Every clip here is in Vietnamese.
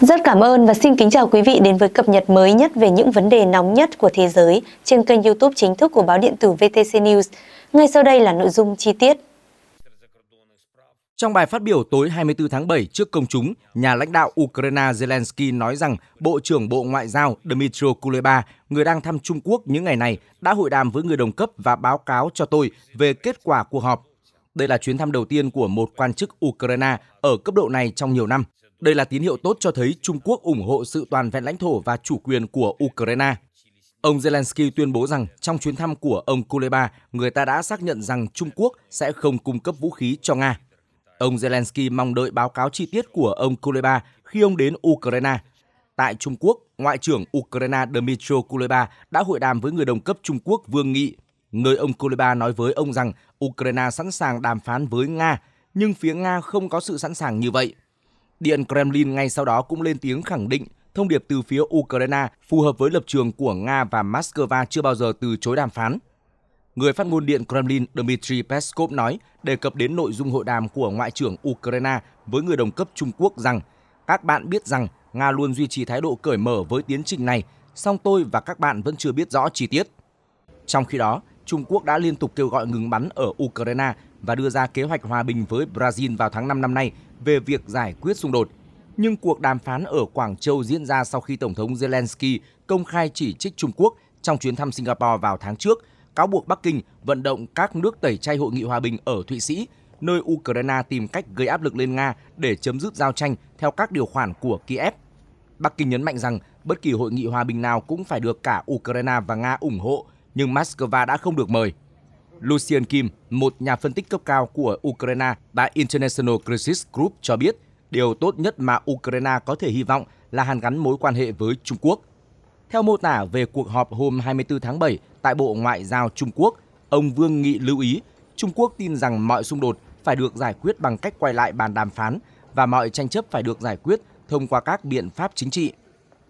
Rất cảm ơn và xin kính chào quý vị đến với cập nhật mới nhất về những vấn đề nóng nhất của thế giới trên kênh YouTube chính thức của báo điện tử VTC News. Ngay sau đây là nội dung chi tiết. Trong bài phát biểu tối 24 tháng 7 trước công chúng, nhà lãnh đạo Ukraine Zelensky nói rằng Bộ trưởng Bộ Ngoại giao Dmytro Kuleba, người đang thăm Trung Quốc những ngày này, đã hội đàm với người đồng cấp và báo cáo cho tôi về kết quả cuộc họp. Đây là chuyến thăm đầu tiên của một quan chức Ukraine ở cấp độ này trong nhiều năm. Đây là tín hiệu tốt cho thấy Trung Quốc ủng hộ sự toàn vẹn lãnh thổ và chủ quyền của Ukraine. Ông Zelensky tuyên bố rằng trong chuyến thăm của ông Kuleba, người ta đã xác nhận rằng Trung Quốc sẽ không cung cấp vũ khí cho Nga. Ông Zelensky mong đợi báo cáo chi tiết của ông Kuleba khi ông đến Ukraine. Tại Trung Quốc, Ngoại trưởng Ukraine Dmytro Kuleba đã hội đàm với người đồng cấp Trung Quốc Vương Nghị, Người ông Kuleba nói với ông rằng Ukraine sẵn sàng đàm phán với Nga, nhưng phía Nga không có sự sẵn sàng như vậy. Điện Kremlin ngay sau đó cũng lên tiếng khẳng định thông điệp từ phía Ukraine phù hợp với lập trường của Nga và Moscow chưa bao giờ từ chối đàm phán. Người phát ngôn Điện Kremlin Dmitry Peskov nói đề cập đến nội dung hội đàm của Ngoại trưởng Ukraine với người đồng cấp Trung Quốc rằng các bạn biết rằng Nga luôn duy trì thái độ cởi mở với tiến trình này, song tôi và các bạn vẫn chưa biết rõ chi tiết. Trong khi đó, Trung Quốc đã liên tục kêu gọi ngừng bắn ở Ukraine và đưa ra kế hoạch hòa bình với Brazil vào tháng 5 năm nay về việc giải quyết xung đột. Nhưng cuộc đàm phán ở Quảng Châu diễn ra sau khi Tổng thống Zelensky công khai chỉ trích Trung Quốc trong chuyến thăm Singapore vào tháng trước, cáo buộc Bắc Kinh vận động các nước tẩy chay hội nghị hòa bình ở Thụy Sĩ, nơi Ukraine tìm cách gây áp lực lên Nga để chấm dứt giao tranh theo các điều khoản của Kiev. Bắc Kinh nhấn mạnh rằng bất kỳ hội nghị hòa bình nào cũng phải được cả Ukraine và Nga ủng hộ, nhưng Moscow đã không được mời. Lucian Kim, một nhà phân tích cấp cao của Ukraine tại International Crisis Group cho biết điều tốt nhất mà Ukraine có thể hy vọng là hàn gắn mối quan hệ với Trung Quốc. Theo mô tả về cuộc họp hôm 24 tháng 7 tại Bộ Ngoại giao Trung Quốc, ông Vương Nghị lưu ý Trung Quốc tin rằng mọi xung đột phải được giải quyết bằng cách quay lại bàn đàm phán và mọi tranh chấp phải được giải quyết thông qua các biện pháp chính trị.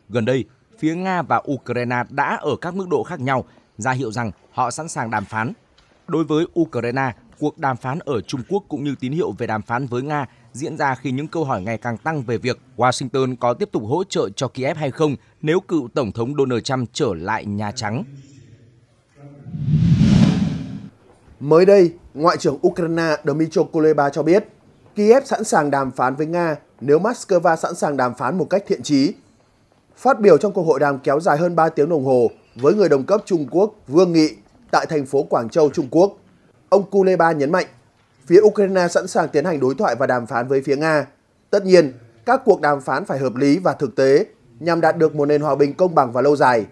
Gần đây, phía Nga và Ukraine đã ở các mức độ khác nhau ra hiệu rằng họ sẵn sàng đàm phán Đối với Ukraine, cuộc đàm phán ở Trung Quốc cũng như tín hiệu về đàm phán với Nga diễn ra khi những câu hỏi ngày càng tăng về việc Washington có tiếp tục hỗ trợ cho Kiev hay không nếu cựu Tổng thống Donald Trump trở lại Nhà Trắng. Mới đây, Ngoại trưởng Ukraine Dmytro Kuleba cho biết Kiev sẵn sàng đàm phán với Nga nếu Moscow sẵn sàng đàm phán một cách thiện trí. Phát biểu trong cuộc hội đàm kéo dài hơn 3 tiếng đồng hồ với người đồng cấp Trung Quốc Vương Nghị tại thành phố Quảng Châu, Trung Quốc. Ông Kuleba nhấn mạnh, phía Ukraine sẵn sàng tiến hành đối thoại và đàm phán với phía Nga. Tất nhiên, các cuộc đàm phán phải hợp lý và thực tế nhằm đạt được một nền hòa bình công bằng và lâu dài.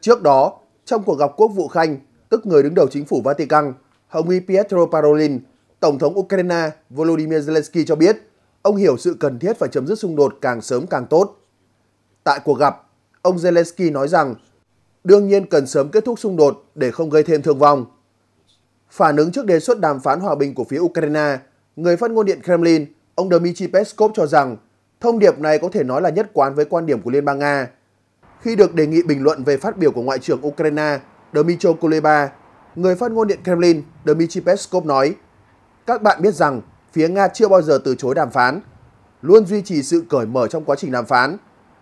Trước đó, trong cuộc gặp quốc vụ Khanh, tức người đứng đầu chính phủ Vatican, Hồng y Pietro Parolin, Tổng thống Ukraine Volodymyr Zelensky cho biết ông hiểu sự cần thiết phải chấm dứt xung đột càng sớm càng tốt. Tại cuộc gặp, ông Zelensky nói rằng đương nhiên cần sớm kết thúc xung đột để không gây thêm thương vong. Phản ứng trước đề xuất đàm phán hòa bình của phía Ukraine, người phát ngôn điện Kremlin, ông Dmitry Peskov cho rằng thông điệp này có thể nói là nhất quán với quan điểm của Liên bang Nga. Khi được đề nghị bình luận về phát biểu của Ngoại trưởng Ukraine Dmitry Kuleba, người phát ngôn điện Kremlin Dmitry Peskov nói, các bạn biết rằng phía Nga chưa bao giờ từ chối đàm phán, luôn duy trì sự cởi mở trong quá trình đàm phán.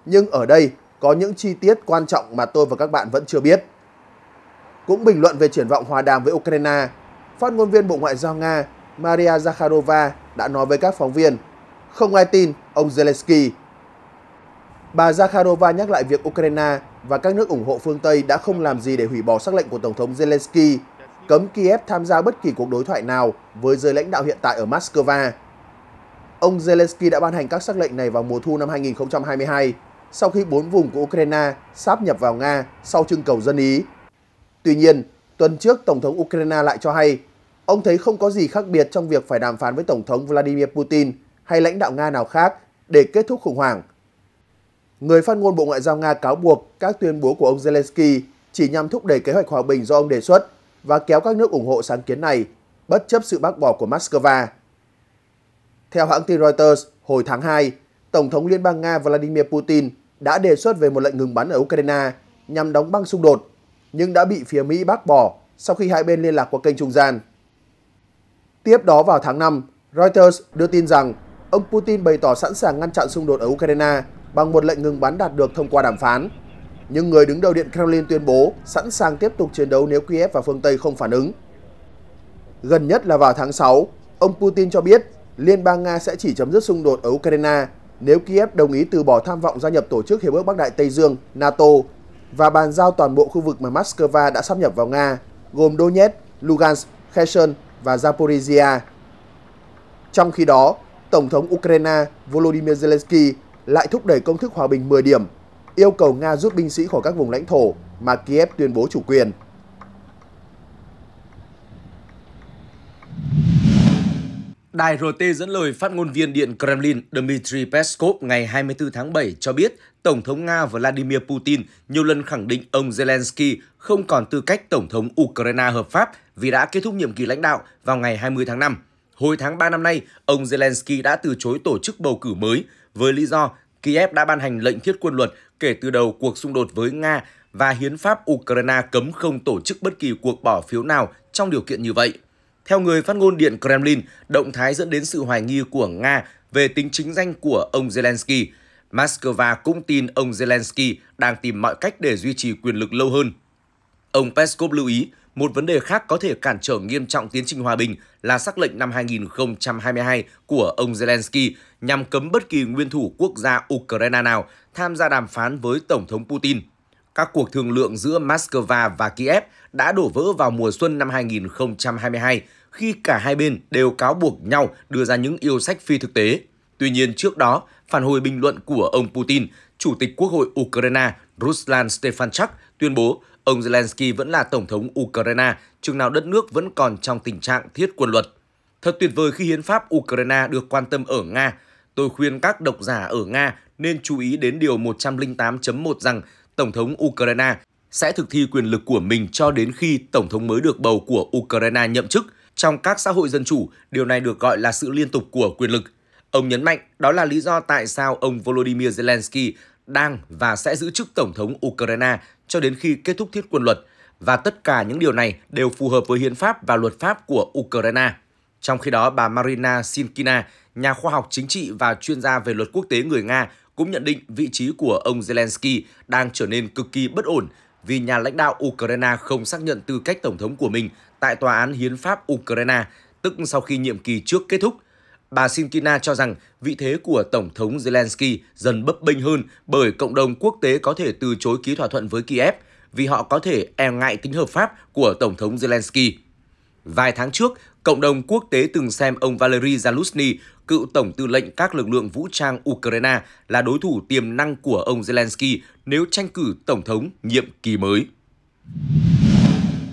Nhưng ở đây, có những chi tiết quan trọng mà tôi và các bạn vẫn chưa biết. Cũng bình luận về triển vọng hòa đàm với Ukraine, phát ngôn viên Bộ Ngoại giao Nga Maria Zakharova đã nói với các phóng viên, không ai tin ông Zelensky. Bà Zakharova nhắc lại việc Ukraine và các nước ủng hộ phương Tây đã không làm gì để hủy bỏ sắc lệnh của Tổng thống Zelensky cấm Kiev tham gia bất kỳ cuộc đối thoại nào với giới lãnh đạo hiện tại ở Moscow. Ông Zelensky đã ban hành các sắc lệnh này vào mùa thu năm 2022 sau khi bốn vùng của Ukraine sáp nhập vào Nga sau trưng cầu dân Ý. Tuy nhiên, tuần trước Tổng thống Ukraine lại cho hay ông thấy không có gì khác biệt trong việc phải đàm phán với Tổng thống Vladimir Putin hay lãnh đạo Nga nào khác để kết thúc khủng hoảng. Người phát ngôn Bộ Ngoại giao Nga cáo buộc các tuyên bố của ông Zelensky chỉ nhằm thúc đẩy kế hoạch hòa bình do ông đề xuất và kéo các nước ủng hộ sáng kiến này, bất chấp sự bác bỏ của Moscow. Theo hãng tin Reuters, hồi tháng 2, Tổng thống Liên bang Nga Vladimir Putin đã đề xuất về một lệnh ngừng bắn ở Ukraine nhằm đóng băng xung đột, nhưng đã bị phía Mỹ bác bỏ sau khi hai bên liên lạc qua kênh trung gian. Tiếp đó vào tháng 5, Reuters đưa tin rằng ông Putin bày tỏ sẵn sàng ngăn chặn xung đột ở Ukraine bằng một lệnh ngừng bắn đạt được thông qua đàm phán. Nhưng người đứng đầu Điện Kremlin tuyên bố sẵn sàng tiếp tục chiến đấu nếu Kiev và phương Tây không phản ứng. Gần nhất là vào tháng 6, ông Putin cho biết Liên bang Nga sẽ chỉ chấm dứt xung đột ở Ukraine nếu Kiev đồng ý từ bỏ tham vọng gia nhập tổ chức Hiệp ước Bắc Đại Tây Dương NATO và bàn giao toàn bộ khu vực mà Moscow đã sắp nhập vào Nga, gồm Donetsk, Lugansk, Kherson và Zaporizhia. Trong khi đó, Tổng thống Ukraine Volodymyr Zelensky lại thúc đẩy công thức hòa bình 10 điểm, yêu cầu Nga rút binh sĩ khỏi các vùng lãnh thổ mà Kiev tuyên bố chủ quyền. Đài RT dẫn lời phát ngôn viên Điện Kremlin Dmitry Peskov ngày 24 tháng 7 cho biết Tổng thống Nga Vladimir Putin nhiều lần khẳng định ông Zelensky không còn tư cách Tổng thống Ukraine hợp pháp vì đã kết thúc nhiệm kỳ lãnh đạo vào ngày 20 tháng 5. Hồi tháng 3 năm nay, ông Zelensky đã từ chối tổ chức bầu cử mới với lý do Kiev đã ban hành lệnh thiết quân luật kể từ đầu cuộc xung đột với Nga và hiến pháp Ukraine cấm không tổ chức bất kỳ cuộc bỏ phiếu nào trong điều kiện như vậy. Theo người phát ngôn Điện Kremlin, động thái dẫn đến sự hoài nghi của Nga về tính chính danh của ông Zelensky. Moscow cũng tin ông Zelensky đang tìm mọi cách để duy trì quyền lực lâu hơn. Ông Peskov lưu ý, một vấn đề khác có thể cản trở nghiêm trọng tiến trình hòa bình là sắc lệnh năm 2022 của ông Zelensky nhằm cấm bất kỳ nguyên thủ quốc gia Ukraine nào tham gia đàm phán với Tổng thống Putin các cuộc thương lượng giữa Moscow và Kiev đã đổ vỡ vào mùa xuân năm 2022 khi cả hai bên đều cáo buộc nhau đưa ra những yêu sách phi thực tế. Tuy nhiên trước đó, phản hồi bình luận của ông Putin, Chủ tịch Quốc hội Ukraine Ruslan Stefanchuk tuyên bố ông Zelensky vẫn là Tổng thống Ukraine, chừng nào đất nước vẫn còn trong tình trạng thiết quân luật. Thật tuyệt vời khi hiến pháp Ukraine được quan tâm ở Nga. Tôi khuyên các độc giả ở Nga nên chú ý đến điều 108.1 rằng Tổng thống Ukraine sẽ thực thi quyền lực của mình cho đến khi Tổng thống mới được bầu của Ukraine nhậm chức. Trong các xã hội dân chủ, điều này được gọi là sự liên tục của quyền lực. Ông nhấn mạnh đó là lý do tại sao ông Volodymyr Zelensky đang và sẽ giữ chức Tổng thống Ukraine cho đến khi kết thúc thiết quân luật, và tất cả những điều này đều phù hợp với hiến pháp và luật pháp của Ukraine. Trong khi đó, bà Marina Sinkina, nhà khoa học chính trị và chuyên gia về luật quốc tế người Nga, cũng nhận định vị trí của ông Zelensky đang trở nên cực kỳ bất ổn vì nhà lãnh đạo Ukraine không xác nhận tư cách tổng thống của mình tại Tòa án Hiến pháp Ukraine, tức sau khi nhiệm kỳ trước kết thúc. Bà Sinkina cho rằng vị thế của Tổng thống Zelensky dần bấp bênh hơn bởi cộng đồng quốc tế có thể từ chối ký thỏa thuận với Kiev vì họ có thể e ngại tính hợp pháp của Tổng thống Zelensky. Vài tháng trước, cộng đồng quốc tế từng xem ông Valery Zaluzny, cựu tổng tư lệnh các lực lượng vũ trang Ukraine, là đối thủ tiềm năng của ông Zelensky nếu tranh cử tổng thống nhiệm kỳ mới.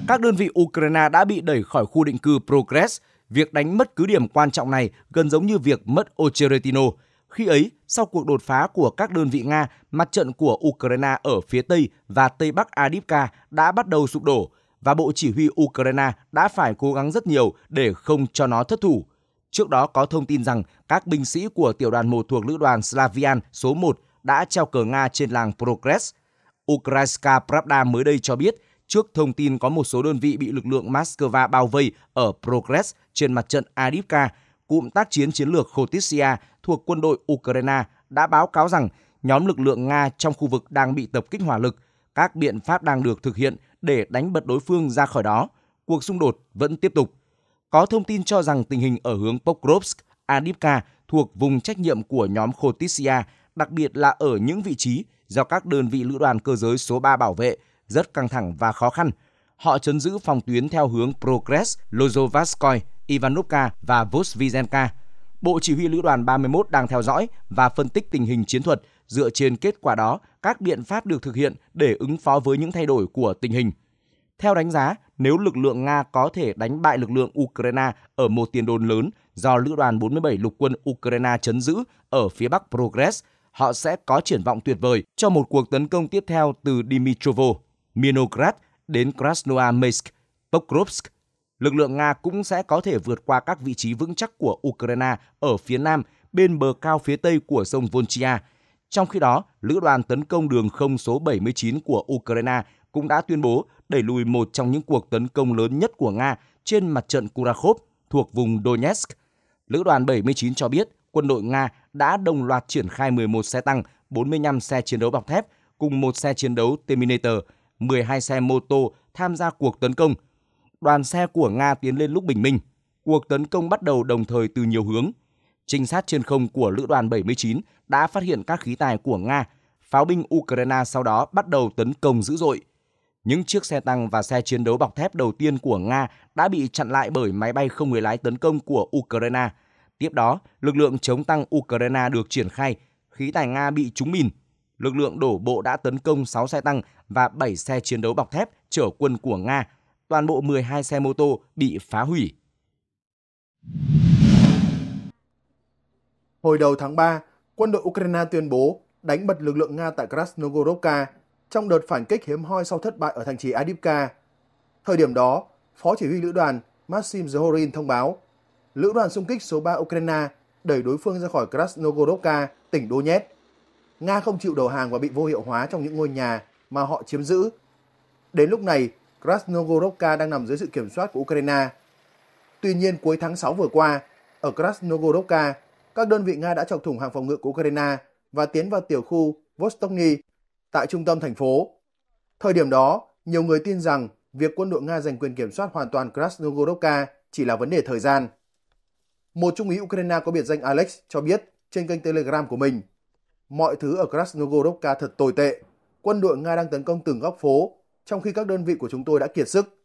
Các đơn vị Ukraine đã bị đẩy khỏi khu định cư Progress. Việc đánh mất cứ điểm quan trọng này gần giống như việc mất Ocheretino. Khi ấy, sau cuộc đột phá của các đơn vị Nga, mặt trận của Ukraine ở phía Tây và Tây Bắc Adivka đã bắt đầu sụp đổ – và Bộ Chỉ huy Ukraine đã phải cố gắng rất nhiều để không cho nó thất thủ. Trước đó có thông tin rằng các binh sĩ của tiểu đoàn 1 thuộc lữ đoàn Slavian số 1 đã treo cờ Nga trên làng Progress. Ukrainska Pravda mới đây cho biết trước thông tin có một số đơn vị bị lực lượng Moscow bao vây ở Progress trên mặt trận Adivka, cụm tác chiến chiến lược Khotisia thuộc quân đội Ukraine đã báo cáo rằng nhóm lực lượng Nga trong khu vực đang bị tập kích hỏa lực. Các biện pháp đang được thực hiện để đánh bật đối phương ra khỏi đó, cuộc xung đột vẫn tiếp tục. Có thông tin cho rằng tình hình ở hướng Pokrovsk, Adipka thuộc vùng trách nhiệm của nhóm Khotisia, đặc biệt là ở những vị trí do các đơn vị lữ đoàn cơ giới số 3 bảo vệ, rất căng thẳng và khó khăn. Họ chấn giữ phòng tuyến theo hướng Progress, Lozovatskoy, Ivanovka và Vosvizenka. Bộ Chỉ huy Lữ đoàn 31 đang theo dõi và phân tích tình hình chiến thuật Dựa trên kết quả đó, các biện pháp được thực hiện để ứng phó với những thay đổi của tình hình. Theo đánh giá, nếu lực lượng Nga có thể đánh bại lực lượng Ukraine ở một tiền đồn lớn do Lữ đoàn 47 lục quân Ukraine chấn giữ ở phía bắc Progress, họ sẽ có triển vọng tuyệt vời cho một cuộc tấn công tiếp theo từ Dmitrovo, Minograd đến krasnoamysk Pokrovsk. Lực lượng Nga cũng sẽ có thể vượt qua các vị trí vững chắc của Ukraine ở phía nam bên bờ cao phía tây của sông Volchia trong khi đó, lữ đoàn tấn công đường không số 79 của Ukraine cũng đã tuyên bố đẩy lùi một trong những cuộc tấn công lớn nhất của Nga trên mặt trận Kurakhov thuộc vùng Donetsk. Lữ đoàn 79 cho biết quân đội Nga đã đồng loạt triển khai 11 xe tăng, 45 xe chiến đấu bọc thép cùng một xe chiến đấu Terminator, 12 xe mô tô tham gia cuộc tấn công. Đoàn xe của Nga tiến lên lúc bình minh. Cuộc tấn công bắt đầu đồng thời từ nhiều hướng, trinh sát trên không của Lữ đoàn 79 đã phát hiện các khí tài của Nga. Pháo binh Ukraine sau đó bắt đầu tấn công dữ dội. Những chiếc xe tăng và xe chiến đấu bọc thép đầu tiên của Nga đã bị chặn lại bởi máy bay không người lái tấn công của Ukraine. Tiếp đó, lực lượng chống tăng Ukraine được triển khai, khí tài Nga bị trúng mìn. Lực lượng đổ bộ đã tấn công 6 xe tăng và 7 xe chiến đấu bọc thép chở quân của Nga. Toàn bộ 12 xe mô tô bị phá hủy. Hồi đầu tháng 3, quân đội Ukraine tuyên bố đánh bật lực lượng Nga tại Krasnogorovka trong đợt phản kích hiếm hoi sau thất bại ở thành trì Adivka. Thời điểm đó, Phó Chỉ huy Lữ đoàn Maxim Zohorin thông báo Lữ đoàn xung kích số 3 Ukraine đẩy đối phương ra khỏi Krasnogorovka, tỉnh Donetsk. Nga không chịu đầu hàng và bị vô hiệu hóa trong những ngôi nhà mà họ chiếm giữ. Đến lúc này, Krasnogorovka đang nằm dưới sự kiểm soát của Ukraine. Tuy nhiên, cuối tháng 6 vừa qua, ở Krasnogorovka, các đơn vị Nga đã chọc thủng hàng phòng ngự của Ukraine và tiến vào tiểu khu Vostokny tại trung tâm thành phố. Thời điểm đó, nhiều người tin rằng việc quân đội Nga giành quyền kiểm soát hoàn toàn Krasnogorovka chỉ là vấn đề thời gian. Một trung úy Ukraine có biệt danh Alex cho biết trên kênh Telegram của mình, mọi thứ ở Krasnogorovka thật tồi tệ, quân đội Nga đang tấn công từng góc phố, trong khi các đơn vị của chúng tôi đã kiệt sức.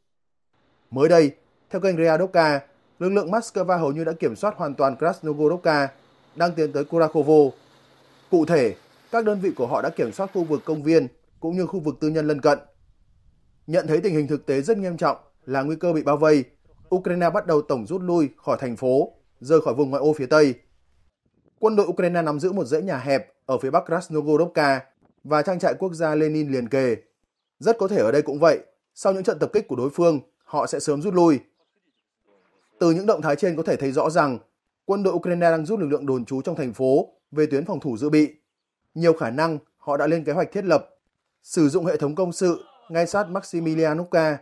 Mới đây, theo kênh Realovka, lực lượng Moscow hầu như đã kiểm soát hoàn toàn Krasnogorovka, đang tiến tới Kurakovo. Cụ thể, các đơn vị của họ đã kiểm soát khu vực công viên cũng như khu vực tư nhân lân cận. Nhận thấy tình hình thực tế rất nghiêm trọng là nguy cơ bị bao vây, Ukraine bắt đầu tổng rút lui khỏi thành phố, rời khỏi vùng ngoại ô phía Tây. Quân đội Ukraine nắm giữ một dãy nhà hẹp ở phía bắc Krasnogorovka và trang trại quốc gia Lenin liền kề. Rất có thể ở đây cũng vậy, sau những trận tập kích của đối phương, họ sẽ sớm rút lui. Từ những động thái trên có thể thấy rõ rằng quân đội Ukraine đang rút lực lượng đồn trú trong thành phố về tuyến phòng thủ dự bị. Nhiều khả năng họ đã lên kế hoạch thiết lập, sử dụng hệ thống công sự ngay sát Maximilianovka.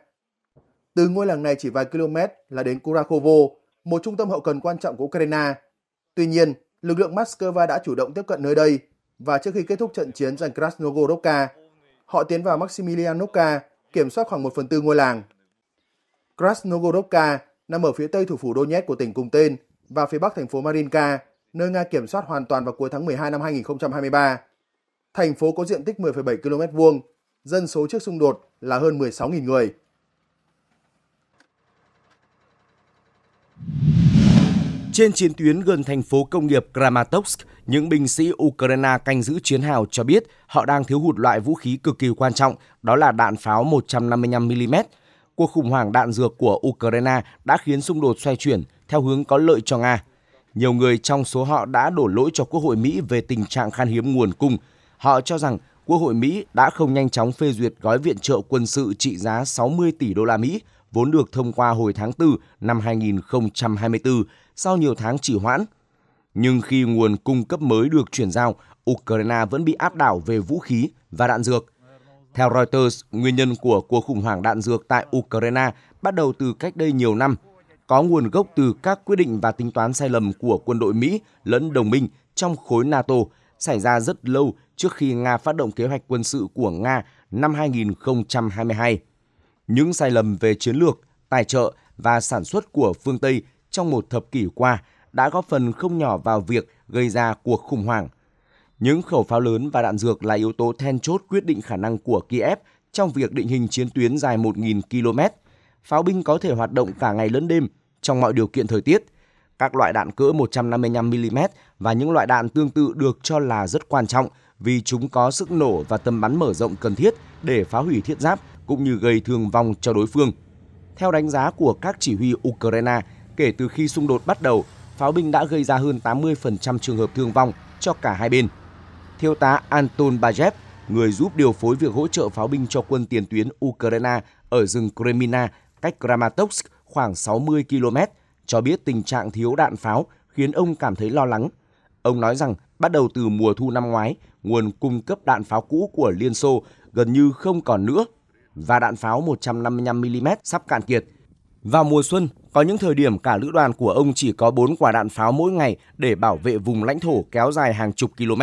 Từ ngôi làng này chỉ vài km là đến Kurakovo, một trung tâm hậu cần quan trọng của Ukraine. Tuy nhiên, lực lượng Moscow đã chủ động tiếp cận nơi đây và trước khi kết thúc trận chiến giành Krasnogorovka, họ tiến vào Maximilianovka, kiểm soát khoảng 1 phần tư ngôi làng. Krasnogorovka nằm ở phía tây thủ phủ Donetsk của tỉnh cùng tên và phía bắc thành phố Marinka, nơi Nga kiểm soát hoàn toàn vào cuối tháng 12 năm 2023. Thành phố có diện tích 10,7 km vuông, dân số trước xung đột là hơn 16.000 người. Trên chiến tuyến gần thành phố công nghiệp Kramatorsk, những binh sĩ Ukraine canh giữ chiến hào cho biết họ đang thiếu hụt loại vũ khí cực kỳ quan trọng, đó là đạn pháo 155mm cuộc khủng hoảng đạn dược của Ukraine đã khiến xung đột xoay chuyển theo hướng có lợi cho Nga. Nhiều người trong số họ đã đổ lỗi cho Quốc hội Mỹ về tình trạng khan hiếm nguồn cung. Họ cho rằng Quốc hội Mỹ đã không nhanh chóng phê duyệt gói viện trợ quân sự trị giá 60 tỷ đô la Mỹ vốn được thông qua hồi tháng 4 năm 2024 sau nhiều tháng trì hoãn. Nhưng khi nguồn cung cấp mới được chuyển giao, Ukraine vẫn bị áp đảo về vũ khí và đạn dược. Theo Reuters, nguyên nhân của cuộc khủng hoảng đạn dược tại Ukraine bắt đầu từ cách đây nhiều năm, có nguồn gốc từ các quyết định và tính toán sai lầm của quân đội Mỹ lẫn đồng minh trong khối NATO xảy ra rất lâu trước khi Nga phát động kế hoạch quân sự của Nga năm 2022. Những sai lầm về chiến lược, tài trợ và sản xuất của phương Tây trong một thập kỷ qua đã góp phần không nhỏ vào việc gây ra cuộc khủng hoảng những khẩu pháo lớn và đạn dược là yếu tố then chốt quyết định khả năng của Kiev trong việc định hình chiến tuyến dài 1.000 km. Pháo binh có thể hoạt động cả ngày lẫn đêm trong mọi điều kiện thời tiết. Các loại đạn cỡ 155mm và những loại đạn tương tự được cho là rất quan trọng vì chúng có sức nổ và tầm bắn mở rộng cần thiết để phá hủy thiết giáp cũng như gây thương vong cho đối phương. Theo đánh giá của các chỉ huy Ukraine, kể từ khi xung đột bắt đầu, pháo binh đã gây ra hơn 80% trường hợp thương vong cho cả hai bên. Thiếu tá Anton Bajev, người giúp điều phối việc hỗ trợ pháo binh cho quân tiền tuyến Ukraine ở rừng Kremina cách Kramatorsk khoảng 60 km, cho biết tình trạng thiếu đạn pháo khiến ông cảm thấy lo lắng. Ông nói rằng bắt đầu từ mùa thu năm ngoái, nguồn cung cấp đạn pháo cũ của Liên Xô gần như không còn nữa và đạn pháo 155mm sắp cạn kiệt. Vào mùa xuân, có những thời điểm cả lữ đoàn của ông chỉ có 4 quả đạn pháo mỗi ngày để bảo vệ vùng lãnh thổ kéo dài hàng chục km.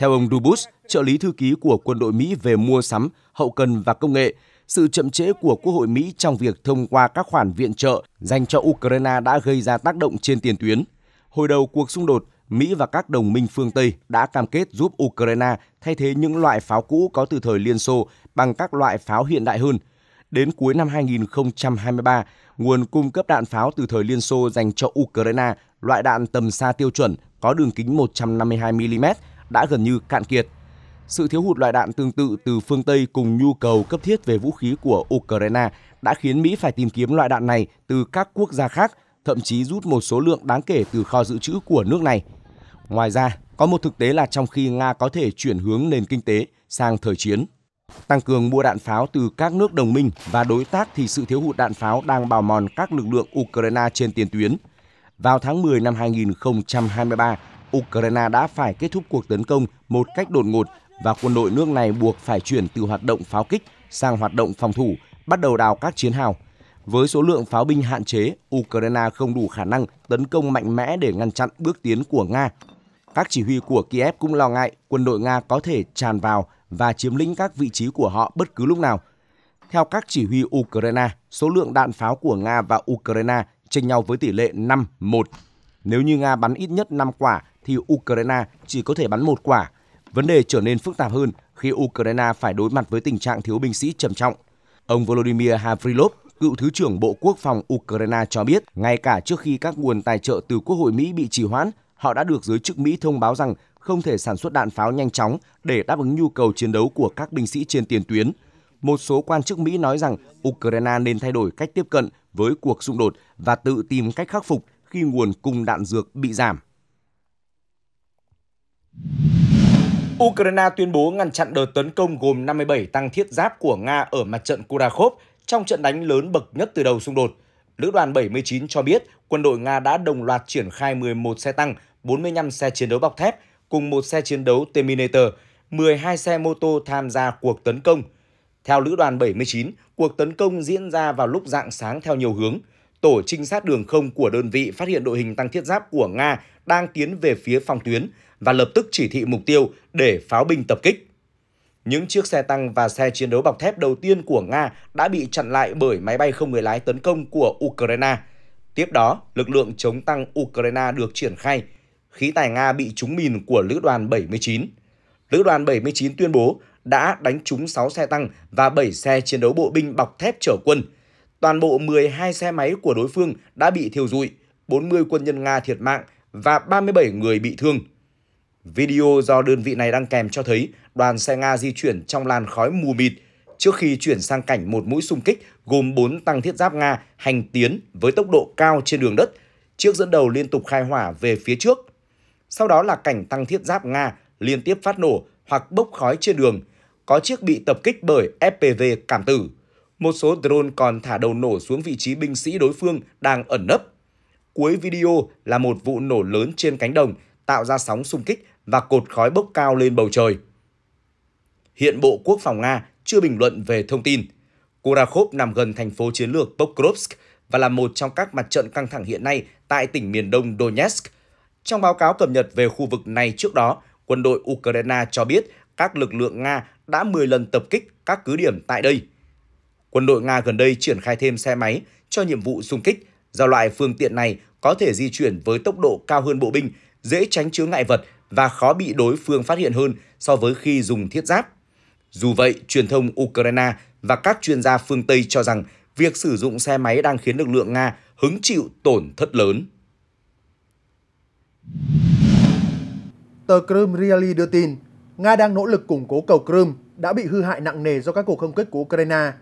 Theo ông Dubus, trợ lý thư ký của quân đội Mỹ về mua sắm, hậu cần và công nghệ, sự chậm trễ của Quốc hội Mỹ trong việc thông qua các khoản viện trợ dành cho Ukraine đã gây ra tác động trên tiền tuyến. Hồi đầu cuộc xung đột, Mỹ và các đồng minh phương Tây đã cam kết giúp Ukraine thay thế những loại pháo cũ có từ thời Liên Xô bằng các loại pháo hiện đại hơn. Đến cuối năm 2023, nguồn cung cấp đạn pháo từ thời Liên Xô dành cho Ukraine, loại đạn tầm xa tiêu chuẩn có đường kính 152 mm đã gần như cạn kiệt. Sự thiếu hụt loại đạn tương tự từ phương Tây cùng nhu cầu cấp thiết về vũ khí của Ukraine đã khiến Mỹ phải tìm kiếm loại đạn này từ các quốc gia khác, thậm chí rút một số lượng đáng kể từ kho dự trữ của nước này. Ngoài ra, có một thực tế là trong khi Nga có thể chuyển hướng nền kinh tế sang thời chiến, tăng cường mua đạn pháo từ các nước đồng minh và đối tác thì sự thiếu hụt đạn pháo đang bào mòn các lực lượng Ukraine trên tiền tuyến. Vào tháng 10 năm 2023, Ukraine đã phải kết thúc cuộc tấn công một cách đột ngột và quân đội nước này buộc phải chuyển từ hoạt động pháo kích sang hoạt động phòng thủ, bắt đầu đào các chiến hào. Với số lượng pháo binh hạn chế, Ukraine không đủ khả năng tấn công mạnh mẽ để ngăn chặn bước tiến của Nga. Các chỉ huy của Kiev cũng lo ngại quân đội Nga có thể tràn vào và chiếm lĩnh các vị trí của họ bất cứ lúc nào. Theo các chỉ huy Ukraine, số lượng đạn pháo của Nga và Ukraine chênh nhau với tỷ lệ 5-1. Nếu như Nga bắn ít nhất 5 quả thì Ukraine chỉ có thể bắn một quả. Vấn đề trở nên phức tạp hơn khi Ukraine phải đối mặt với tình trạng thiếu binh sĩ trầm trọng. Ông Volodymyr Havrilov, cựu Thứ trưởng Bộ Quốc phòng Ukraine cho biết, ngay cả trước khi các nguồn tài trợ từ Quốc hội Mỹ bị trì hoãn, họ đã được giới chức Mỹ thông báo rằng không thể sản xuất đạn pháo nhanh chóng để đáp ứng nhu cầu chiến đấu của các binh sĩ trên tiền tuyến. Một số quan chức Mỹ nói rằng Ukraine nên thay đổi cách tiếp cận với cuộc xung đột và tự tìm cách khắc phục khi nguồn cung đạn dược bị giảm. Ukraine tuyên bố ngăn chặn đợt tấn công gồm 57 tăng thiết giáp của Nga ở mặt trận Kurakhov trong trận đánh lớn bậc nhất từ đầu xung đột. Lữ đoàn 79 cho biết quân đội Nga đã đồng loạt triển khai 11 xe tăng, 45 xe chiến đấu bọc thép cùng một xe chiến đấu Terminator, 12 xe mô tô tham gia cuộc tấn công. Theo Lữ đoàn 79, cuộc tấn công diễn ra vào lúc dạng sáng theo nhiều hướng. Tổ trinh sát đường không của đơn vị phát hiện đội hình tăng thiết giáp của Nga đang tiến về phía phòng tuyến, và lập tức chỉ thị mục tiêu để pháo binh tập kích. Những chiếc xe tăng và xe chiến đấu bọc thép đầu tiên của Nga đã bị chặn lại bởi máy bay không người lái tấn công của Ukraine. Tiếp đó, lực lượng chống tăng Ukraine được triển khai. Khí tài Nga bị trúng mìn của Lữ đoàn 79. Lữ đoàn 79 tuyên bố đã đánh trúng 6 xe tăng và 7 xe chiến đấu bộ binh bọc thép chở quân. Toàn bộ 12 xe máy của đối phương đã bị thiêu rụi, 40 quân nhân Nga thiệt mạng và 37 người bị thương. Video do đơn vị này đăng kèm cho thấy đoàn xe Nga di chuyển trong làn khói mù mịt trước khi chuyển sang cảnh một mũi xung kích gồm 4 tăng thiết giáp Nga hành tiến với tốc độ cao trên đường đất, chiếc dẫn đầu liên tục khai hỏa về phía trước. Sau đó là cảnh tăng thiết giáp Nga liên tiếp phát nổ hoặc bốc khói trên đường, có chiếc bị tập kích bởi FPV cảm tử. Một số drone còn thả đầu nổ xuống vị trí binh sĩ đối phương đang ẩn nấp. Cuối video là một vụ nổ lớn trên cánh đồng tạo ra sóng xung kích và cột khói bốc cao lên bầu trời. Hiện Bộ Quốc phòng Nga chưa bình luận về thông tin. Kurakhov nằm gần thành phố chiến lược Pokrovsk và là một trong các mặt trận căng thẳng hiện nay tại tỉnh miền đông Donetsk. Trong báo cáo cập nhật về khu vực này trước đó, quân đội Ukraine cho biết các lực lượng Nga đã 10 lần tập kích các cứ điểm tại đây. Quân đội Nga gần đây triển khai thêm xe máy cho nhiệm vụ xung kích, do loại phương tiện này có thể di chuyển với tốc độ cao hơn bộ binh, dễ tránh chướng ngại vật và khó bị đối phương phát hiện hơn so với khi dùng thiết giáp. Dù vậy, truyền thông Ukraine và các chuyên gia phương Tây cho rằng việc sử dụng xe máy đang khiến lực lượng Nga hứng chịu tổn thất lớn. Tờ Crimea Realy đưa tin, Nga đang nỗ lực củng cố cầu Crimea đã bị hư hại nặng nề do các cuộc không kích của Ukraine.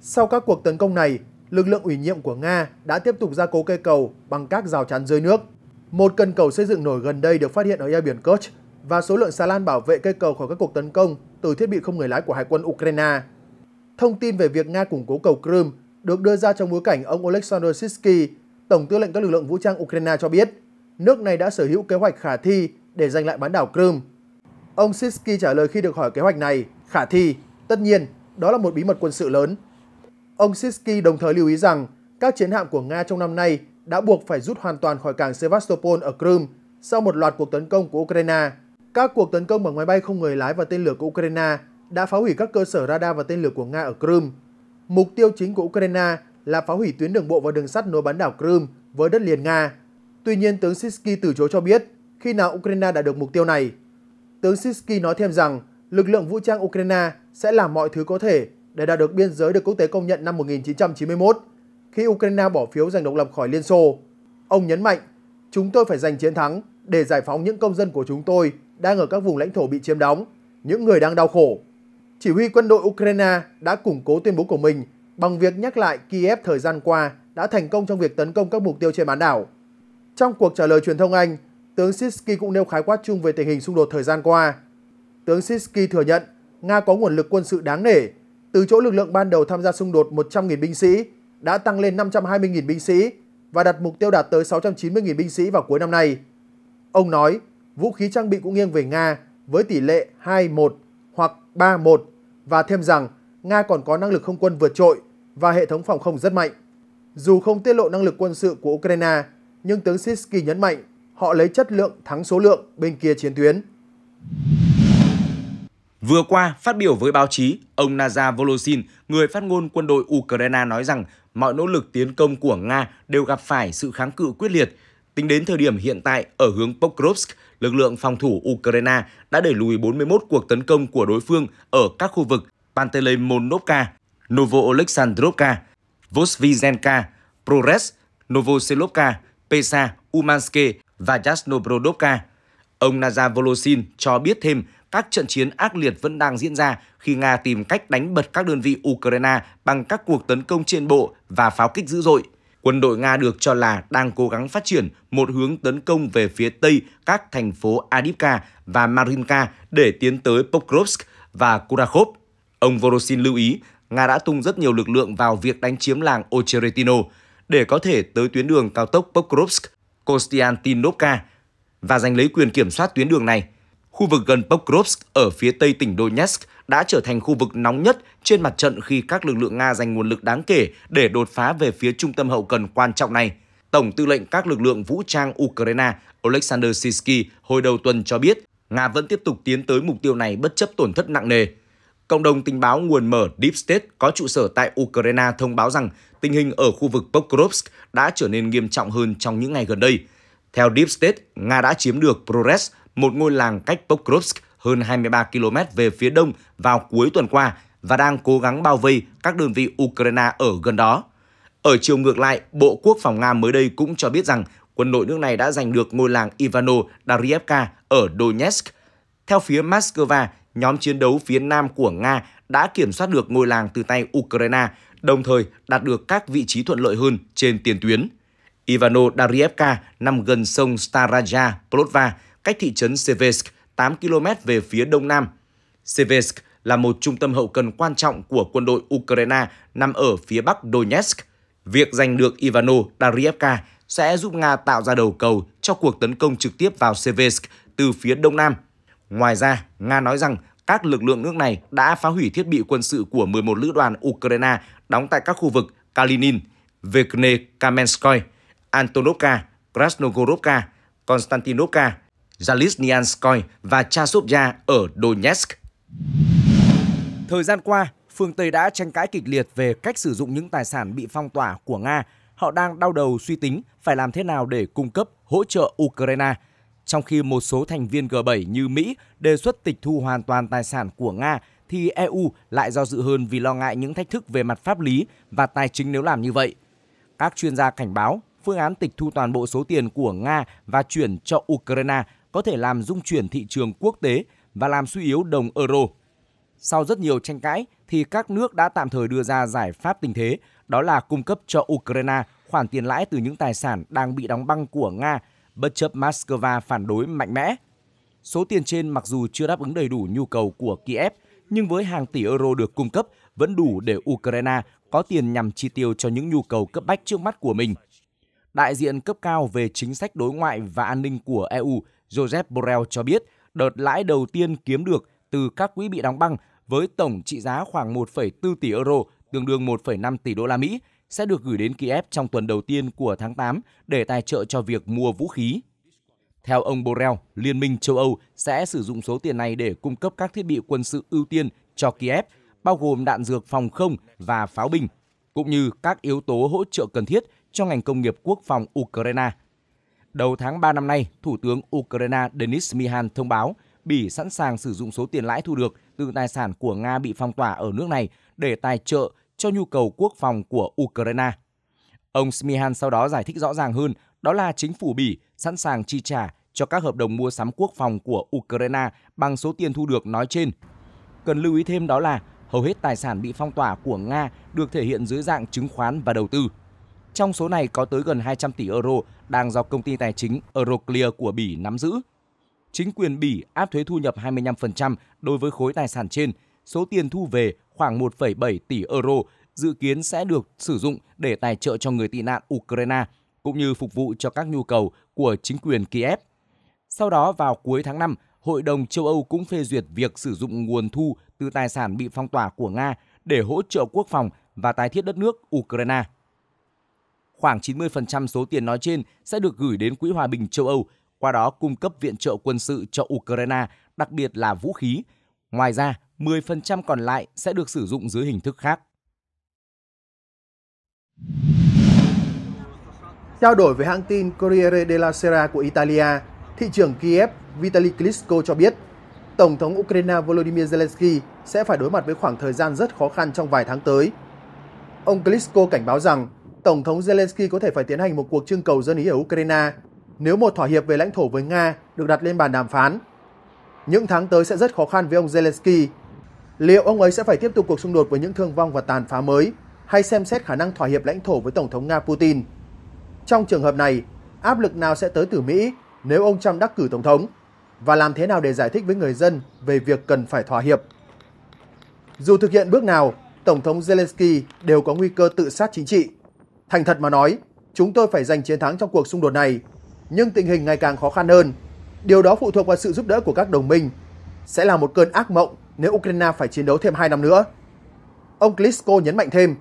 Sau các cuộc tấn công này, lực lượng ủy nhiệm của Nga đã tiếp tục gia cố cây cầu bằng các rào chắn dưới nước một cần cầu xây dựng nổi gần đây được phát hiện ở eo biển Kerch và số lượng xà lan bảo vệ cây cầu khỏi các cuộc tấn công từ thiết bị không người lái của Hải quân Ukraine. Thông tin về việc Nga củng cố cầu Crimea được đưa ra trong bối cảnh ông Oleksandr Sitsky, Tổng tư lệnh các lực lượng vũ trang Ukraine cho biết, nước này đã sở hữu kế hoạch khả thi để giành lại bán đảo Crimea. Ông Sitsky trả lời khi được hỏi kế hoạch này, khả thi, tất nhiên, đó là một bí mật quân sự lớn. Ông Sitsky đồng thời lưu ý rằng các chiến hạm của Nga trong năm nay đã buộc phải rút hoàn toàn khỏi cảng Sevastopol ở Crimea sau một loạt cuộc tấn công của Ukraine. Các cuộc tấn công bằng máy bay không người lái và tên lửa của Ukraine đã phá hủy các cơ sở radar và tên lửa của Nga ở Crimea. Mục tiêu chính của Ukraine là phá hủy tuyến đường bộ và đường sắt nối bán đảo Crimea với đất liền Nga. Tuy nhiên, tướng Sisky từ chối cho biết khi nào Ukraine đạt được mục tiêu này. Tướng Sisky nói thêm rằng lực lượng vũ trang Ukraine sẽ làm mọi thứ có thể để đạt được biên giới được quốc tế công nhận năm 1991 khi Ukraine bỏ phiếu giành độc lập khỏi Liên Xô. Ông nhấn mạnh, chúng tôi phải giành chiến thắng để giải phóng những công dân của chúng tôi đang ở các vùng lãnh thổ bị chiếm đóng, những người đang đau khổ. Chỉ huy quân đội Ukraine đã củng cố tuyên bố của mình bằng việc nhắc lại Kiev thời gian qua đã thành công trong việc tấn công các mục tiêu trên bán đảo. Trong cuộc trả lời truyền thông Anh, tướng Sisky cũng nêu khái quát chung về tình hình xung đột thời gian qua. Tướng Sisky thừa nhận Nga có nguồn lực quân sự đáng nể, từ chỗ lực lượng ban đầu tham gia xung đột 100.000 binh sĩ đã tăng lên 520.000 binh sĩ và đặt mục tiêu đạt tới 690.000 binh sĩ vào cuối năm nay. Ông nói vũ khí trang bị cũng nghiêng về Nga với tỷ lệ 2-1 hoặc 3-1 và thêm rằng Nga còn có năng lực không quân vượt trội và hệ thống phòng không rất mạnh. Dù không tiết lộ năng lực quân sự của Ukraine, nhưng tướng Sisky nhấn mạnh họ lấy chất lượng thắng số lượng bên kia chiến tuyến. Vừa qua, phát biểu với báo chí, ông Naza volosin người phát ngôn quân đội Ukraine nói rằng mọi nỗ lực tiến công của Nga đều gặp phải sự kháng cự quyết liệt. Tính đến thời điểm hiện tại, ở hướng Pokrovsk, lực lượng phòng thủ Ukraine đã đẩy lùi 41 cuộc tấn công của đối phương ở các khu vực Panteleimonovka, Novoalexandrovka, Vosvizhenka, Prores, Novoselovka, Pesa, Umanske và Yasnobrodovka. Ông Naza Volosin cho biết thêm các trận chiến ác liệt vẫn đang diễn ra khi Nga tìm cách đánh bật các đơn vị Ukraine bằng các cuộc tấn công trên bộ và pháo kích dữ dội. Quân đội Nga được cho là đang cố gắng phát triển một hướng tấn công về phía tây các thành phố Adivka và Marinka để tiến tới Pokrovsk và Kurakhov. Ông Vorosin lưu ý, Nga đã tung rất nhiều lực lượng vào việc đánh chiếm làng Ocheretino để có thể tới tuyến đường cao tốc Pokrovsk, Kostiantinovka và giành lấy quyền kiểm soát tuyến đường này. Khu vực gần Pokrovsk ở phía tây tỉnh Donetsk đã trở thành khu vực nóng nhất trên mặt trận khi các lực lượng Nga dành nguồn lực đáng kể để đột phá về phía trung tâm hậu cần quan trọng này. Tổng tư lệnh các lực lượng vũ trang Ukraine Oleksandr Sisky hồi đầu tuần cho biết Nga vẫn tiếp tục tiến tới mục tiêu này bất chấp tổn thất nặng nề. Cộng đồng tình báo nguồn mở Deep State có trụ sở tại Ukraine thông báo rằng tình hình ở khu vực Pokrovsk đã trở nên nghiêm trọng hơn trong những ngày gần đây. Theo Deep State, Nga đã chiếm được Prores, một ngôi làng cách Pokrovsk hơn 23 km về phía đông vào cuối tuần qua và đang cố gắng bao vây các đơn vị Ukraine ở gần đó. Ở chiều ngược lại, Bộ Quốc phòng Nga mới đây cũng cho biết rằng quân đội nước này đã giành được ngôi làng Ivano Darievka ở Donetsk. Theo phía Moscow, nhóm chiến đấu phía nam của Nga đã kiểm soát được ngôi làng từ tay Ukraine, đồng thời đạt được các vị trí thuận lợi hơn trên tiền tuyến. Ivano Darievka nằm gần sông Staraja Plotva, cách thị trấn Seversk 8 km về phía đông nam. Seversk là một trung tâm hậu cần quan trọng của quân đội Ukraine nằm ở phía bắc Donetsk. Việc giành được Ivano Darievka sẽ giúp Nga tạo ra đầu cầu cho cuộc tấn công trực tiếp vào Seversk từ phía đông nam. Ngoài ra, Nga nói rằng các lực lượng nước này đã phá hủy thiết bị quân sự của 11 lữ đoàn Ukraine đóng tại các khu vực Kalinin, Vekne Kamenskoy, Antonovka, Krasnogorovka, Konstantinovka, Zalisnyanskoy và Chasovya ở Donetsk. Thời gian qua, phương Tây đã tranh cãi kịch liệt về cách sử dụng những tài sản bị phong tỏa của Nga. Họ đang đau đầu suy tính phải làm thế nào để cung cấp hỗ trợ Ukraine, trong khi một số thành viên G7 như Mỹ đề xuất tịch thu hoàn toàn tài sản của Nga thì EU lại do dự hơn vì lo ngại những thách thức về mặt pháp lý và tài chính nếu làm như vậy. Các chuyên gia cảnh báo phương án tịch thu toàn bộ số tiền của Nga và chuyển cho Ukraine có thể làm dung chuyển thị trường quốc tế và làm suy yếu đồng euro. Sau rất nhiều tranh cãi thì các nước đã tạm thời đưa ra giải pháp tình thế, đó là cung cấp cho Ukraine khoản tiền lãi từ những tài sản đang bị đóng băng của Nga, bất chấp Moscow phản đối mạnh mẽ. Số tiền trên mặc dù chưa đáp ứng đầy đủ nhu cầu của Kiev, nhưng với hàng tỷ euro được cung cấp vẫn đủ để Ukraine có tiền nhằm chi tiêu cho những nhu cầu cấp bách trước mắt của mình. Đại diện cấp cao về chính sách đối ngoại và an ninh của EU Joseph Borrell cho biết đợt lãi đầu tiên kiếm được từ các quỹ bị đóng băng với tổng trị giá khoảng 1,4 tỷ euro, tương đương 1,5 tỷ đô la Mỹ, sẽ được gửi đến Kiev trong tuần đầu tiên của tháng 8 để tài trợ cho việc mua vũ khí. Theo ông Borrell, Liên minh châu Âu sẽ sử dụng số tiền này để cung cấp các thiết bị quân sự ưu tiên cho Kiev, bao gồm đạn dược phòng không và pháo binh, cũng như các yếu tố hỗ trợ cần thiết cho ngành công nghiệp quốc phòng Ukraine Đầu tháng 3 năm nay, Thủ tướng Ukraine Denis Mihan thông báo Bỉ sẵn sàng sử dụng số tiền lãi thu được từ tài sản của Nga bị phong tỏa ở nước này để tài trợ cho nhu cầu quốc phòng của Ukraine. Ông Smihan sau đó giải thích rõ ràng hơn, đó là chính phủ Bỉ sẵn sàng chi trả cho các hợp đồng mua sắm quốc phòng của Ukraine bằng số tiền thu được nói trên. Cần lưu ý thêm đó là hầu hết tài sản bị phong tỏa của Nga được thể hiện dưới dạng chứng khoán và đầu tư. Trong số này có tới gần 200 tỷ euro đang do công ty tài chính Euroclear của Bỉ nắm giữ. Chính quyền Bỉ áp thuế thu nhập 25% đối với khối tài sản trên, số tiền thu về khoảng 1,7 tỷ euro dự kiến sẽ được sử dụng để tài trợ cho người tị nạn Ukraine cũng như phục vụ cho các nhu cầu của chính quyền Kiev. Sau đó vào cuối tháng 5, Hội đồng châu Âu cũng phê duyệt việc sử dụng nguồn thu từ tài sản bị phong tỏa của Nga để hỗ trợ quốc phòng và tái thiết đất nước Ukraine khoảng 90% số tiền nói trên sẽ được gửi đến Quỹ Hòa bình châu Âu, qua đó cung cấp viện trợ quân sự cho Ukraine, đặc biệt là vũ khí. Ngoài ra, 10% còn lại sẽ được sử dụng dưới hình thức khác. Trao đổi với hãng tin Corriere della Sera của Italia, thị trưởng Kiev Vitaly Klitschko cho biết Tổng thống Ukraine Volodymyr Zelensky sẽ phải đối mặt với khoảng thời gian rất khó khăn trong vài tháng tới. Ông Klitschko cảnh báo rằng Tổng thống Zelensky có thể phải tiến hành một cuộc trưng cầu dân ý ở Ukraine nếu một thỏa hiệp về lãnh thổ với Nga được đặt lên bàn đàm phán. Những tháng tới sẽ rất khó khăn với ông Zelensky. Liệu ông ấy sẽ phải tiếp tục cuộc xung đột với những thương vong và tàn phá mới hay xem xét khả năng thỏa hiệp lãnh thổ với Tổng thống Nga Putin? Trong trường hợp này, áp lực nào sẽ tới từ Mỹ nếu ông Trump đắc cử Tổng thống? Và làm thế nào để giải thích với người dân về việc cần phải thỏa hiệp? Dù thực hiện bước nào, Tổng thống Zelensky đều có nguy cơ tự sát chính trị. Thành thật mà nói, chúng tôi phải giành chiến thắng trong cuộc xung đột này, nhưng tình hình ngày càng khó khăn hơn. Điều đó phụ thuộc vào sự giúp đỡ của các đồng minh. Sẽ là một cơn ác mộng nếu Ukraine phải chiến đấu thêm 2 năm nữa. Ông Klitschko nhấn mạnh thêm,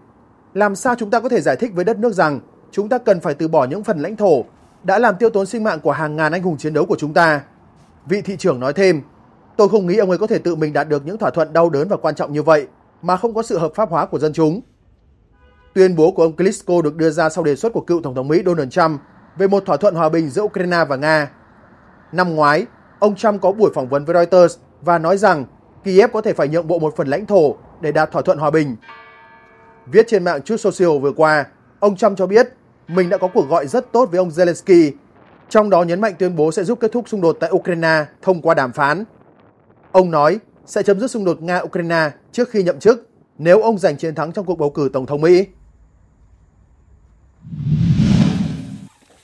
làm sao chúng ta có thể giải thích với đất nước rằng chúng ta cần phải từ bỏ những phần lãnh thổ đã làm tiêu tốn sinh mạng của hàng ngàn anh hùng chiến đấu của chúng ta. Vị thị trưởng nói thêm, tôi không nghĩ ông ấy có thể tự mình đạt được những thỏa thuận đau đớn và quan trọng như vậy mà không có sự hợp pháp hóa của dân chúng. Tuyên bố của ông Klitschko được đưa ra sau đề xuất của cựu Tổng thống Mỹ Donald Trump về một thỏa thuận hòa bình giữa Ukraine và Nga. Năm ngoái, ông Trump có buổi phỏng vấn với Reuters và nói rằng Kiev có thể phải nhượng bộ một phần lãnh thổ để đạt thỏa thuận hòa bình. Viết trên mạng Truth Social vừa qua, ông Trump cho biết mình đã có cuộc gọi rất tốt với ông Zelensky, trong đó nhấn mạnh tuyên bố sẽ giúp kết thúc xung đột tại Ukraine thông qua đàm phán. Ông nói sẽ chấm dứt xung đột Nga-Ukraine trước khi nhậm chức nếu ông giành chiến thắng trong cuộc bầu cử Tổng thống Mỹ.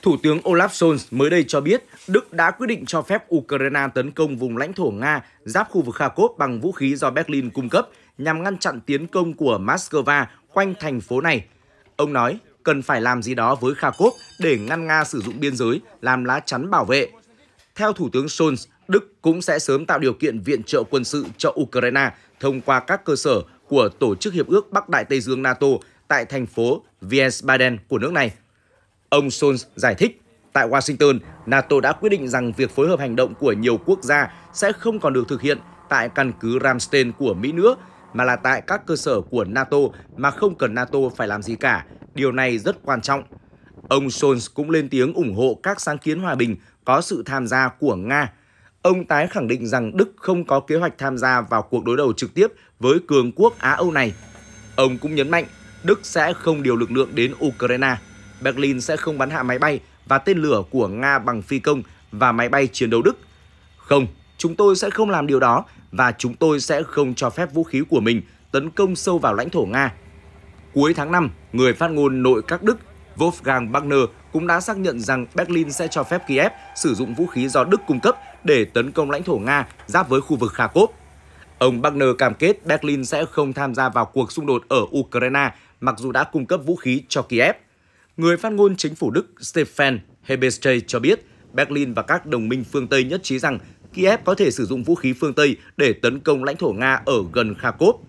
Thủ tướng Olaf Scholz mới đây cho biết Đức đã quyết định cho phép Ukraine tấn công vùng lãnh thổ Nga giáp khu vực Kharkov bằng vũ khí do Berlin cung cấp nhằm ngăn chặn tiến công của Moscow quanh thành phố này. Ông nói cần phải làm gì đó với Kharkov để ngăn Nga sử dụng biên giới làm lá chắn bảo vệ. Theo Thủ tướng Scholz, Đức cũng sẽ sớm tạo điều kiện viện trợ quân sự cho Ukraine thông qua các cơ sở của Tổ chức Hiệp ước Bắc Đại Tây Dương NATO tại thành phố Wiesbaden của nước này Ông Scholz giải thích, tại Washington, NATO đã quyết định rằng việc phối hợp hành động của nhiều quốc gia sẽ không còn được thực hiện tại căn cứ Ramstein của Mỹ nữa, mà là tại các cơ sở của NATO mà không cần NATO phải làm gì cả. Điều này rất quan trọng. Ông Scholz cũng lên tiếng ủng hộ các sáng kiến hòa bình có sự tham gia của Nga. Ông tái khẳng định rằng Đức không có kế hoạch tham gia vào cuộc đối đầu trực tiếp với cường quốc Á-Âu này. Ông cũng nhấn mạnh Đức sẽ không điều lực lượng đến Ukraine Berlin sẽ không bắn hạ máy bay và tên lửa của Nga bằng phi công và máy bay chiến đấu Đức. Không, chúng tôi sẽ không làm điều đó và chúng tôi sẽ không cho phép vũ khí của mình tấn công sâu vào lãnh thổ Nga. Cuối tháng 5, người phát ngôn nội các Đức Wolfgang Wagner cũng đã xác nhận rằng Berlin sẽ cho phép Kiev sử dụng vũ khí do Đức cung cấp để tấn công lãnh thổ Nga giáp với khu vực Kharkov. Ông Wagner cam kết Berlin sẽ không tham gia vào cuộc xung đột ở Ukraine mặc dù đã cung cấp vũ khí cho Kiev. Người phát ngôn chính phủ Đức Stefan Hebestey cho biết, Berlin và các đồng minh phương Tây nhất trí rằng Kiev có thể sử dụng vũ khí phương Tây để tấn công lãnh thổ Nga ở gần Kharkov.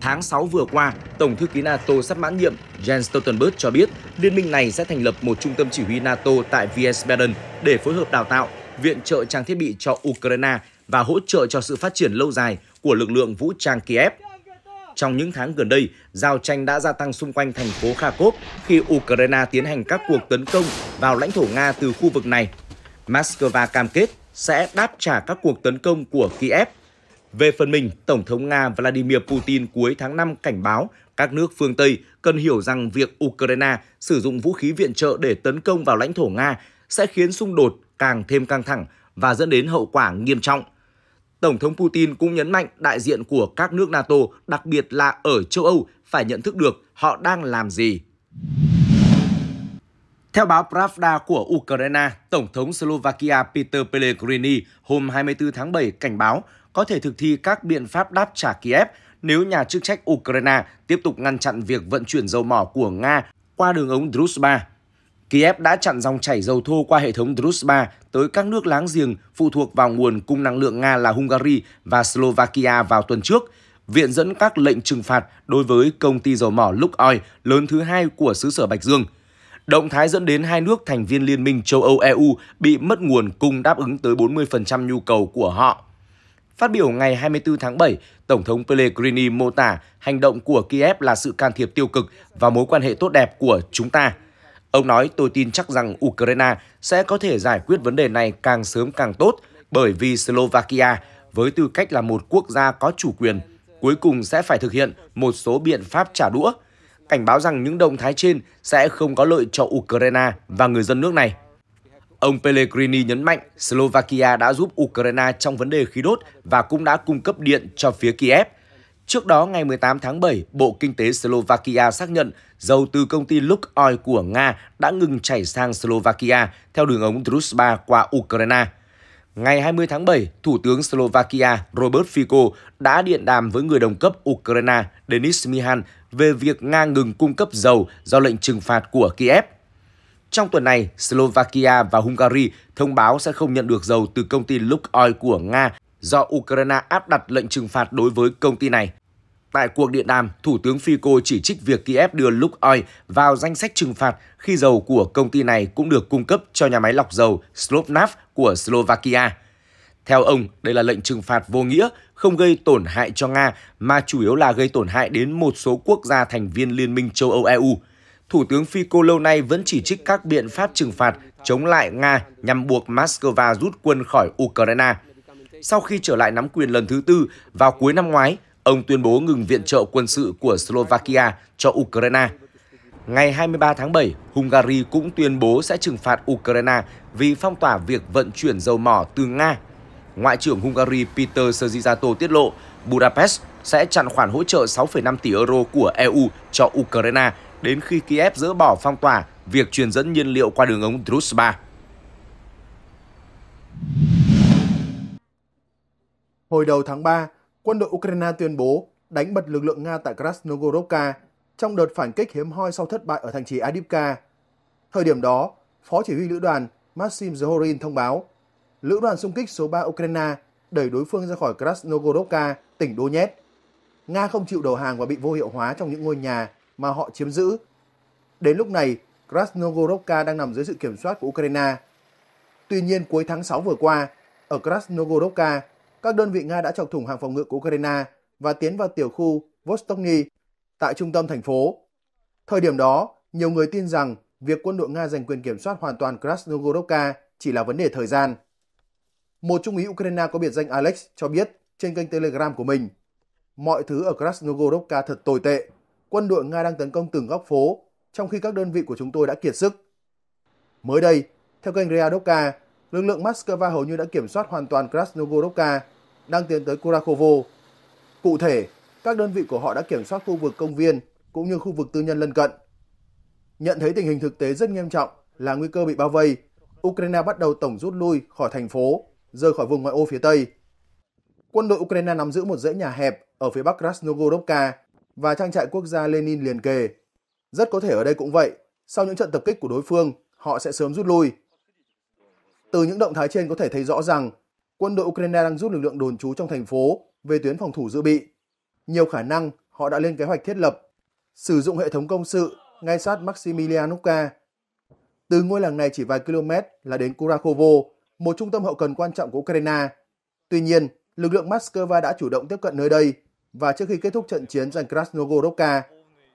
Tháng 6 vừa qua, Tổng thư ký NATO sắp mãn nhiệm Jens Stoltenberg cho biết liên minh này sẽ thành lập một trung tâm chỉ huy NATO tại Wiesbaden để phối hợp đào tạo, viện trợ trang thiết bị cho Ukraine và hỗ trợ cho sự phát triển lâu dài của lực lượng vũ trang Kiev. Trong những tháng gần đây, giao tranh đã gia tăng xung quanh thành phố Kharkov khi Ukraine tiến hành các cuộc tấn công vào lãnh thổ Nga từ khu vực này. Moscow cam kết sẽ đáp trả các cuộc tấn công của Kiev. Về phần mình, Tổng thống Nga Vladimir Putin cuối tháng 5 cảnh báo các nước phương Tây cần hiểu rằng việc Ukraine sử dụng vũ khí viện trợ để tấn công vào lãnh thổ Nga sẽ khiến xung đột càng thêm căng thẳng và dẫn đến hậu quả nghiêm trọng. Tổng thống Putin cũng nhấn mạnh đại diện của các nước NATO, đặc biệt là ở châu Âu, phải nhận thức được họ đang làm gì. Theo báo Pravda của Ukraine, Tổng thống Slovakia Peter Pellegrini hôm 24 tháng 7 cảnh báo có thể thực thi các biện pháp đáp trả Kiev nếu nhà chức trách Ukraine tiếp tục ngăn chặn việc vận chuyển dầu mỏ của Nga qua đường ống Druzhba. Kiev đã chặn dòng chảy dầu thô qua hệ thống Druzhba tới các nước láng giềng phụ thuộc vào nguồn cung năng lượng Nga là Hungary và Slovakia vào tuần trước, viện dẫn các lệnh trừng phạt đối với công ty dầu mỏ Lukoil lớn thứ hai của xứ sở Bạch Dương. Động thái dẫn đến hai nước thành viên Liên minh châu Âu EU bị mất nguồn cung đáp ứng tới 40% nhu cầu của họ. Phát biểu ngày 24 tháng 7, Tổng thống Pellegrini mô tả hành động của Kiev là sự can thiệp tiêu cực vào mối quan hệ tốt đẹp của chúng ta – Ông nói tôi tin chắc rằng Ukraine sẽ có thể giải quyết vấn đề này càng sớm càng tốt bởi vì Slovakia với tư cách là một quốc gia có chủ quyền cuối cùng sẽ phải thực hiện một số biện pháp trả đũa, cảnh báo rằng những động thái trên sẽ không có lợi cho Ukraine và người dân nước này. Ông Pellegrini nhấn mạnh Slovakia đã giúp Ukraine trong vấn đề khí đốt và cũng đã cung cấp điện cho phía Kiev – Trước đó, ngày 18 tháng 7, Bộ Kinh tế Slovakia xác nhận dầu từ công ty Lukoil của Nga đã ngừng chảy sang Slovakia theo đường ống Druzhba qua Ukraine. Ngày 20 tháng 7, Thủ tướng Slovakia Robert Fico đã điện đàm với người đồng cấp Ukraine Denis Mihan về việc Nga ngừng cung cấp dầu do lệnh trừng phạt của Kiev. Trong tuần này, Slovakia và Hungary thông báo sẽ không nhận được dầu từ công ty Lukoil của Nga do Ukraine áp đặt lệnh trừng phạt đối với công ty này. Tại cuộc điện đàm, Thủ tướng Fico chỉ trích việc Kiev đưa Lukoil vào danh sách trừng phạt khi dầu của công ty này cũng được cung cấp cho nhà máy lọc dầu Slovnaft của Slovakia. Theo ông, đây là lệnh trừng phạt vô nghĩa, không gây tổn hại cho Nga mà chủ yếu là gây tổn hại đến một số quốc gia thành viên Liên minh châu Âu EU. Thủ tướng Fico lâu nay vẫn chỉ trích các biện pháp trừng phạt chống lại Nga nhằm buộc Moscow rút quân khỏi Ukraine. Sau khi trở lại nắm quyền lần thứ tư vào cuối năm ngoái, ông tuyên bố ngừng viện trợ quân sự của Slovakia cho Ukraine. Ngày 23 tháng 7, Hungary cũng tuyên bố sẽ trừng phạt Ukraine vì phong tỏa việc vận chuyển dầu mỏ từ Nga. Ngoại trưởng Hungary Peter Szijjarto tiết lộ Budapest sẽ chặn khoản hỗ trợ 6,5 tỷ euro của EU cho Ukraine đến khi Kiev dỡ bỏ phong tỏa việc truyền dẫn nhiên liệu qua đường ống Druzhba. Hồi đầu tháng 3, quân đội Ukraine tuyên bố đánh bật lực lượng Nga tại Krasnogorovka trong đợt phản kích hiếm hoi sau thất bại ở thành trì Adivka. Thời điểm đó, Phó Chỉ huy Lữ đoàn Maxim Zohorin thông báo Lữ đoàn xung kích số 3 Ukraine đẩy đối phương ra khỏi Krasnogorovka, tỉnh Donetsk. Nga không chịu đầu hàng và bị vô hiệu hóa trong những ngôi nhà mà họ chiếm giữ. Đến lúc này, Krasnogorovka đang nằm dưới sự kiểm soát của Ukraine. Tuy nhiên, cuối tháng 6 vừa qua, ở Krasnogorovka, các đơn vị Nga đã chọc thủng hàng phòng ngự của Ukraine và tiến vào tiểu khu Vostokny tại trung tâm thành phố. Thời điểm đó, nhiều người tin rằng việc quân đội Nga giành quyền kiểm soát hoàn toàn Krasnogorovka chỉ là vấn đề thời gian. Một trung úy Ukraine có biệt danh Alex cho biết trên kênh Telegram của mình, mọi thứ ở Krasnogorovka thật tồi tệ. Quân đội Nga đang tấn công từng góc phố, trong khi các đơn vị của chúng tôi đã kiệt sức. Mới đây, theo kênh Realovka, lực lượng Moscow hầu như đã kiểm soát hoàn toàn Krasnogorovka, đang tiến tới Kurakovo. Cụ thể, các đơn vị của họ đã kiểm soát khu vực công viên cũng như khu vực tư nhân lân cận. Nhận thấy tình hình thực tế rất nghiêm trọng là nguy cơ bị bao vây, Ukraine bắt đầu tổng rút lui khỏi thành phố, rời khỏi vùng ngoại ô phía Tây. Quân đội Ukraine nắm giữ một dãy nhà hẹp ở phía bắc Krasnogorovka và trang trại quốc gia Lenin liền kề. Rất có thể ở đây cũng vậy, sau những trận tập kích của đối phương, họ sẽ sớm rút lui từ những động thái trên có thể thấy rõ rằng quân đội Ukraine đang rút lực lượng đồn trú trong thành phố về tuyến phòng thủ dự bị. Nhiều khả năng họ đã lên kế hoạch thiết lập, sử dụng hệ thống công sự ngay sát Maximilianovka. Từ ngôi làng này chỉ vài km là đến Kurakovo, một trung tâm hậu cần quan trọng của Ukraine. Tuy nhiên, lực lượng Moscow đã chủ động tiếp cận nơi đây và trước khi kết thúc trận chiến giành Krasnogorovka,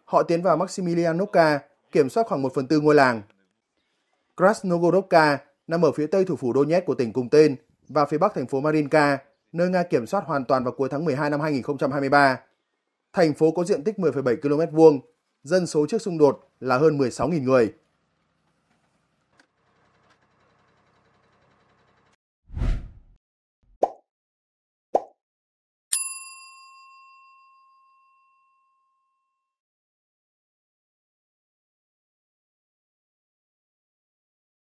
họ tiến vào Maximilianovka, kiểm soát khoảng một phần tư ngôi làng. Krasnogorovka nằm ở phía tây thủ phủ Donetsk của tỉnh cùng tên và phía bắc thành phố Marinka, nơi Nga kiểm soát hoàn toàn vào cuối tháng 12 năm 2023. Thành phố có diện tích 10,7 km vuông, dân số trước xung đột là hơn 16.000 người.